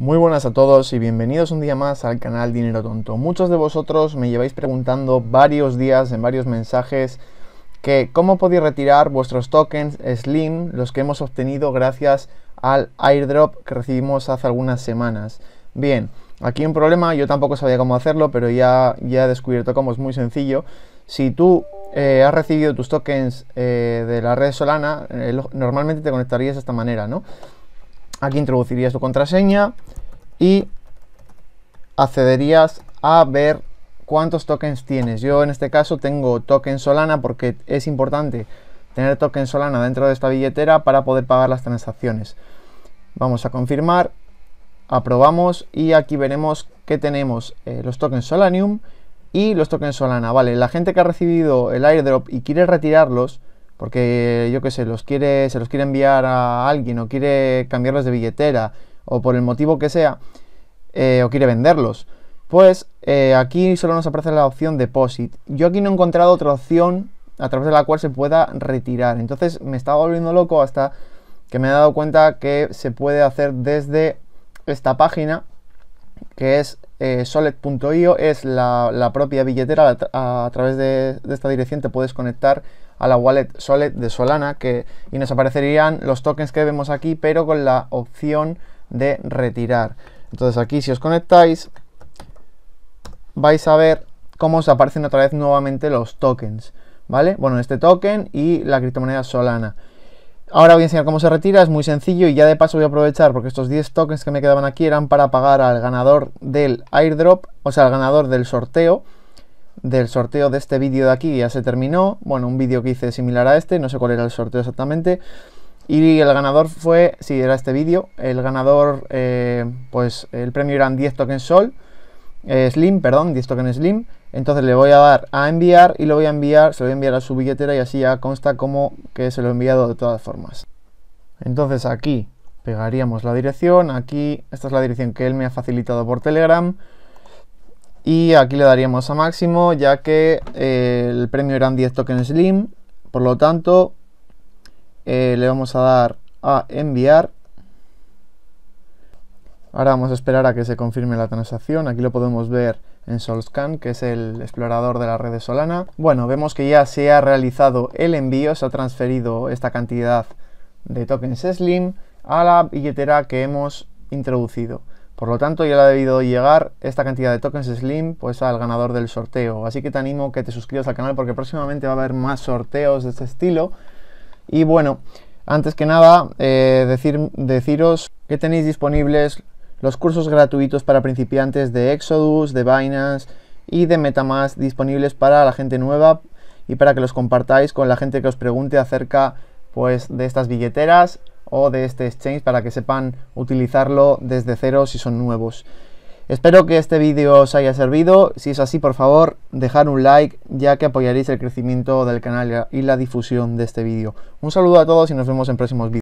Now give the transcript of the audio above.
Muy buenas a todos y bienvenidos un día más al canal Dinero Tonto. Muchos de vosotros me lleváis preguntando varios días en varios mensajes que cómo podéis retirar vuestros tokens Slim, los que hemos obtenido gracias al airdrop que recibimos hace algunas semanas. Bien, aquí un problema, yo tampoco sabía cómo hacerlo, pero ya, ya he descubierto cómo es muy sencillo. Si tú eh, has recibido tus tokens eh, de la red Solana, eh, normalmente te conectarías de esta manera, ¿no? Aquí introducirías tu contraseña y accederías a ver cuántos tokens tienes. Yo en este caso tengo token Solana porque es importante tener token Solana dentro de esta billetera para poder pagar las transacciones. Vamos a confirmar, aprobamos y aquí veremos que tenemos eh, los tokens Solanium y los tokens Solana. Vale, la gente que ha recibido el airdrop y quiere retirarlos, porque yo que sé, se los quiere enviar a alguien o quiere cambiarlos de billetera o por el motivo que sea, eh, o quiere venderlos. Pues eh, aquí solo nos aparece la opción deposit. Yo aquí no he encontrado otra opción a través de la cual se pueda retirar. Entonces me estaba volviendo loco hasta que me he dado cuenta que se puede hacer desde esta página que es eh, es la, propia billetera, a, través de, de esta dirección te puedes conectar a la wallet Solet de Solana que, y nos aparecerían los tokens que vemos aquí, pero con la opción de retirar. Entonces aquí si os conectáis vais a ver cómo os aparecen otra vez nuevamente los tokens, ¿vale? Bueno, este token y la criptomoneda Solana. Ahora voy a enseñar cómo se retira, es muy sencillo y ya de paso voy a aprovechar porque estos 10 tokens que me quedaban aquí eran para pagar al ganador del airdrop, o sea, al ganador del sorteo del sorteo de este vídeo de aquí ya se terminó. Bueno, un vídeo que hice similar a este, no sé cuál era el sorteo exactamente. Y el ganador fue, si era este vídeo, el ganador, eh, pues el premio eran 10 tokens Sol, eh, Slim, perdón, 10 tokens Slim. Entonces le voy a dar a enviar y lo voy a enviar, se lo voy a enviar a su billetera y así ya consta como que se lo he enviado de todas formas. Entonces aquí pegaríamos la dirección, aquí, esta es la dirección que él me ha facilitado por Telegram. Y aquí le daríamos a máximo, ya que eh, el premio eran 10 tokens Slim. Por lo tanto, eh, le vamos a dar a enviar. Ahora vamos a esperar a que se confirme la transacción. Aquí lo podemos ver en Solscan, que es el explorador de la red de Solana. Bueno, vemos que ya se ha realizado el envío, se ha transferido esta cantidad de tokens Slim a la billetera que hemos introducido. Por lo tanto, ya le ha debido llegar esta cantidad de tokens Slim pues, al ganador del sorteo. Así que te animo a que te suscribas al canal porque próximamente va a haber más sorteos de este estilo. Y bueno, antes que nada, eh, decir, deciros que tenéis disponibles los cursos gratuitos para principiantes de Exodus, de Binance y de Metamask disponibles para la gente nueva y para que los compartáis con la gente que os pregunte acerca pues, de estas billeteras o de este exchange para que sepan utilizarlo desde cero si son nuevos. Espero que este vídeo os haya servido, si es así por favor dejad un like ya que apoyaréis el crecimiento del canal y la difusión de este vídeo. Un saludo a todos y nos vemos en próximos vídeos.